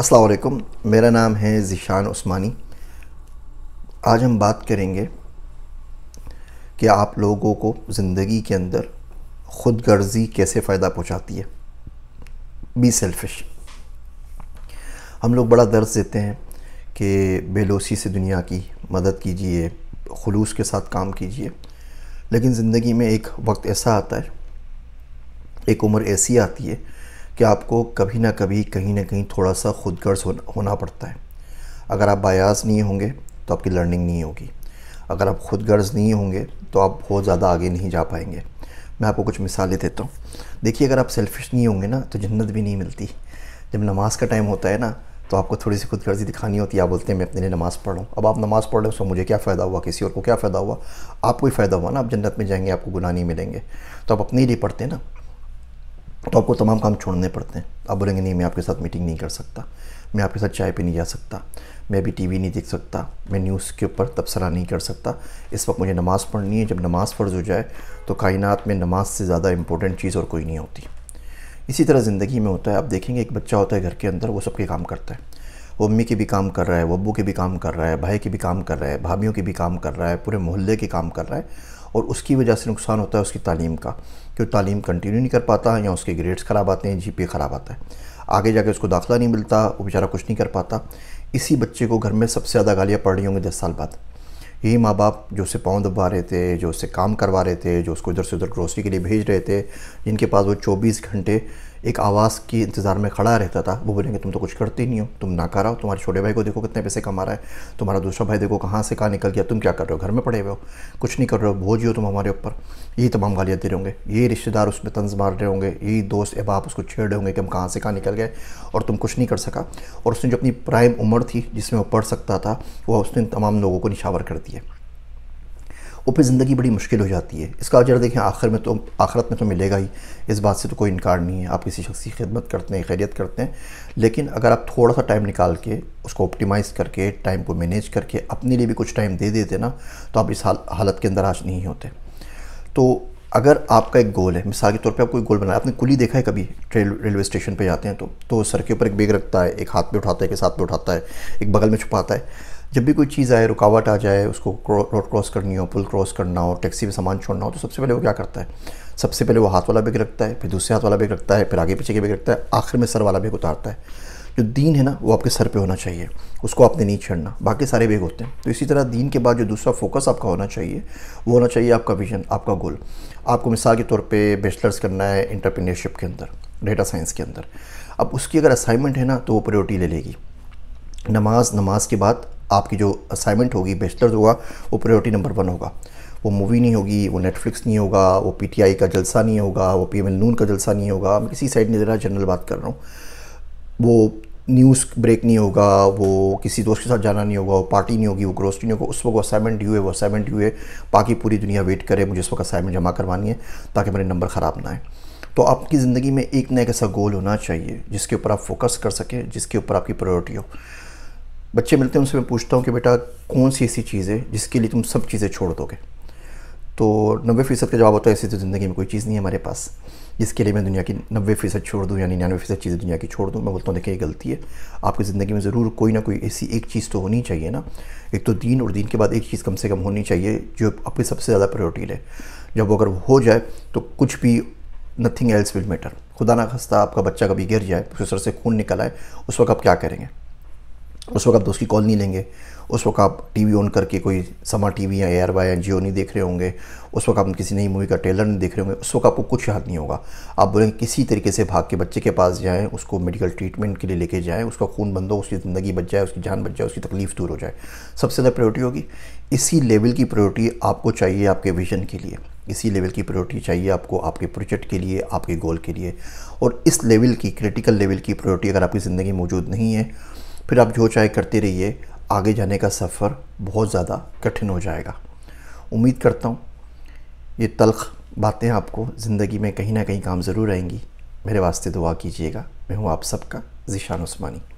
असलकम मेरा नाम है ज़िशान उस्मानी आज हम बात करेंगे कि आप लोगों को ज़िंदगी के अंदर खुद गर्जी कैसे फ़ायदा पहुंचाती है बी सेल्फिश हम लोग बड़ा दर्ज देते हैं कि बेलोसी से दुनिया की मदद कीजिए खलूस के साथ काम कीजिए लेकिन ज़िंदगी में एक वक्त ऐसा आता है एक उम्र ऐसी आती है कि आपको कभी ना कभी कहीं ना कहीं थोड़ा सा खुदगर्ज होना पड़ता है अगर आप बायास नहीं होंगे तो आपकी लर्निंग नहीं होगी अगर आप खुद गर्ज नहीं होंगे तो आप बहुत ज़्यादा आगे नहीं जा पाएंगे मैं आपको कुछ मिसालें देता हूँ देखिए अगर आप सेल्फिश नहीं होंगे ना तो जन्नत भी नहीं मिलती जब नमाज़ का टाइम होता है ना तो आपको थोड़ी सी खुद गर्जी दिखानी होती है आप बोलते हैं मैं अपने लिए नमाज़ पढ़ रहा हूँ अब आप नमाज़ पढ़ रहे हो तो मुझे क्या फ़ायदा हुआ किसी और को क्या फ़ायदा हुआ आपको ही फ़ायदा हुआ ना आप जन्नत में जाएंगे आपको गुनाह नहीं मिलेंगे तो आप अपने लिए पढ़ते हैं ना तो आपको तमाम काम छोड़ने पड़ते हैं आप बोलेंगे नहीं मैं आपके साथ मीटिंग नहीं कर सकता मैं आपके साथ चाय पे नहीं जा सकता मैं अभी टीवी नहीं देख सकता मैं न्यूज़ के ऊपर तबसरा नहीं कर सकता इस वक्त मुझे नमाज़ पढ़नी है जब नमाज़ फ़र्ज़ हो जाए तो कायनात में नमाज से ज़्यादा इंपॉर्टेंट चीज़ और कोई नहीं होती इसी तरह ज़िंदगी में होता है आप देखेंगे एक बच्चा होता है घर के अंदर वो सबके काम करता है वो अम्मी के भी काम कर रहा है वो अबू के भी काम कर रहा है भाई के भी काम कर रहा है भाभीियों के भी काम कर रहा है पूरे मोहल्ले के काम कर रहा है और उसकी वजह से नुकसान होता है उसकी तालीम का कि तालीम कंटिन्यू नहीं कर पाता या उसके ग्रेड्स ख़राब आते हैं जी ख़राब आता है आगे जाके उसको दाखिला नहीं मिलता वो बेचारा कुछ नहीं कर पाता इसी बच्चे को घर में सबसे ज़्यादा गालियाँ पड़ रही होंगी दस साल बाद यही माँ बाप जो उसे पाँव दबा रहे थे जो उससे काम करवा रहे थे जो उसको इधर से उधर ग्रोसरी के लिए भेज रहे थे जिनके पास वो चौबीस घंटे एक आवाज़ की इंतज़ार में खड़ा रहता था वो बोलेंगे तुम तो कुछ करती नहीं हो तुम ना कर रहा हो तुम्हारे छोटे भाई को देखो कितने पैसे कमा रहा है तुम्हारा दूसरा भाई देखो कहाँ से कहाँ निकल गया तुम क्या कर रहे हो घर में पड़े हुए हो कुछ नहीं कर रहे हो भोज हो तुम हमारे ऊपर यही तमाम गालियाँ दे रहे होंगे यही रिश्तेदार उसमें तंज मार रहे होंगे यही दोस्त अहबाब उसको छेड़ रहे होंगे कि हम कहाँ से कहाँ निकल गए और तुम कुछ नहीं कर सका और उसने जो अपनी प्राइम उम्र थी जिसमें वो पढ़ सकता था वह उसने तमाम लोगों को निशावर कर दिया और फिर ज़िंदगी बड़ी मुश्किल हो जाती है इसका अजर देखें आखिर में तो आखिरत में तो मिलेगा ही इस बात से तो कोई इनकार नहीं है आप किसी शख्स की खिदमत करते हैं खैरियत करते हैं लेकिन अगर आप थोड़ा सा टाइम निकाल के उसको ऑप्टिमाइज़ करके टाइम को मैनेज करके अपने लिए भी कुछ टाइम दे देते ना तो आप इस हाल, हालत के अंदर आज नहीं होते तो अगर आपका एक गोल है मिसाल के तौर पे आप कोई गोल बनाया आपने कुली देखा है कभी ट्रेल रेलवे स्टेशन पे जाते हैं तो तो सर के ऊपर एक बैग रखता है एक हाथ में उठाता है एक साथ में उठाता है एक बगल में छुपाता है जब भी कोई चीज़ आए रुकावट आ जाए उसको रोड क्रॉस करनी हो पुल क्रॉस करना हो टैक्सी में सामान छोड़ना हो तो सबसे पहले वो क्या करता है सबसे पहले वो हाथ वाला बैग रखता है फिर दूसरे हाथ वाला बैग रखता है फिर आगे पीछे के बैग रखता है आखिर में सर वाला बैग उतारता है जो दीन है ना वो आपके सर पे होना चाहिए उसको आपने नहीं छेड़ना बाकी सारे बेग होते हैं तो इसी तरह दीन के बाद जो दूसरा फोकस आपका होना चाहिए वो होना चाहिए आपका विजन आपका गोल आपको मिसाल के तौर पर बैचलर्स करना है इंटरप्रीनियरशिप के अंदर डेटा साइंस के अंदर अब उसकी अगर असाइनमेंट है ना तो वो प्रायोरिटी ले लेगी नमाज नमाज के बाद आपकी जो असाइनमेंट होगी बेचलर्स होगा वो प्रायोरिटी नंबर वन होगा वो मूवी नहीं होगी वो नेटफ्लिक्स नहीं होगा वो पीटीआई का जलसा नहीं होगा वो पी नून का जलसा नहीं होगा मैं किसी साइड नहीं दे रहा जनरल बात कर रहा हूँ वो न्यूज़ ब्रेक नहीं होगा वो किसी दोस्त के साथ जाना नहीं होगा वो पार्टी नहीं होगी वो ग्रोसरी नहीं होगा उस वक्त असाइनमेंट ड्यू है वो असाइनमेंट ड्यू है बाकी पूरी दुनिया वेट करे मुझे उस वक्त असाइनमेंट जमा करवानी है ताकि मेरे नंबर ख़राब ना आए तो आपकी ज़िंदगी में एक ना एक ऐसा गोल होना चाहिए जिसके ऊपर आप फोकस कर सकें जिसके ऊपर आपकी प्रायोरिटी हो बच्चे मिलते हैं उनसे मैं पूछता हूँ कि बेटा कौन सी ऐसी चीज़ है जिसके लिए तुम सब चीज़ें छोड़ दोगे तो नब्बे फ़ीसद का जवाब होता है ऐसी तो ज़िंदगी में कोई चीज़ नहीं है हमारे पास जिसके लिए मैं दुनिया की नब्बे फ़ीसद छोड़ दूँ या निन्यानवे फ़ीसद चीज़ें दुनिया की छोड़ दूँ मैं बोलता हूँ देखिए ये गलती है आपकी ज़िंदगी में ज़रूर कोई ना कोई ऐसी एक चीज़ तो होनी चाहिए ना एक तो दिन और दिन के बाद एक चीज़ कम से कम होनी चाहिए जो आपकी सबसे ज़्यादा प्रायोरिटी है जब अगर हो जाए तो कुछ भी नथिंग एल्स विल मैटर खुदा ना खस्ता आपका बच्चा कभी गिर जाए उसके से खून निकल आए उस वक्त आप क्या करेंगे उस वक्त आप की कॉल नहीं लेंगे उस वक्त आप टीवी ऑन करके कोई समा टीवी या एयर वाई या जियो नहीं देख रहे होंगे उस वक्त आप किसी नई मूवी का ट्रेलर नहीं देख रहे होंगे उस वक्त आपको कुछ याद नहीं होगा आप बोलेंगे किसी तरीके से भाग के बच्चे के पास जाएँ उसको मेडिकल ट्रीटमेंट के लिए लेके जाएँ उसका खून बंद हो उसकी ज़िंदगी बच जाए उसकी जान बच जाए उसकी तकलीफ़ दूर हो जाए सबसे ज़्यादा प्रायोरिटी होगी इसी लेवल की प्रायोरिटी आपको चाहिए आपके विजन के लिए इसी लेवल की प्रायोरिटी चाहिए आपको आपके प्रोजेक्ट के लिए आपके गोल के लिए और इस लेवल की क्रिटिकल लेवल की प्रायोरिटी अगर आपकी ज़िंदगी मौजूद नहीं है फिर आप जो चाहे करते रहिए आगे जाने का सफ़र बहुत ज़्यादा कठिन हो जाएगा उम्मीद करता हूँ ये तलख बातें आपको ज़िंदगी में कहीं ना कहीं काम ज़रूर आएंगी मेरे वास्ते दुआ कीजिएगा मैं हूँ आप सबका ज़िशान उस्मानी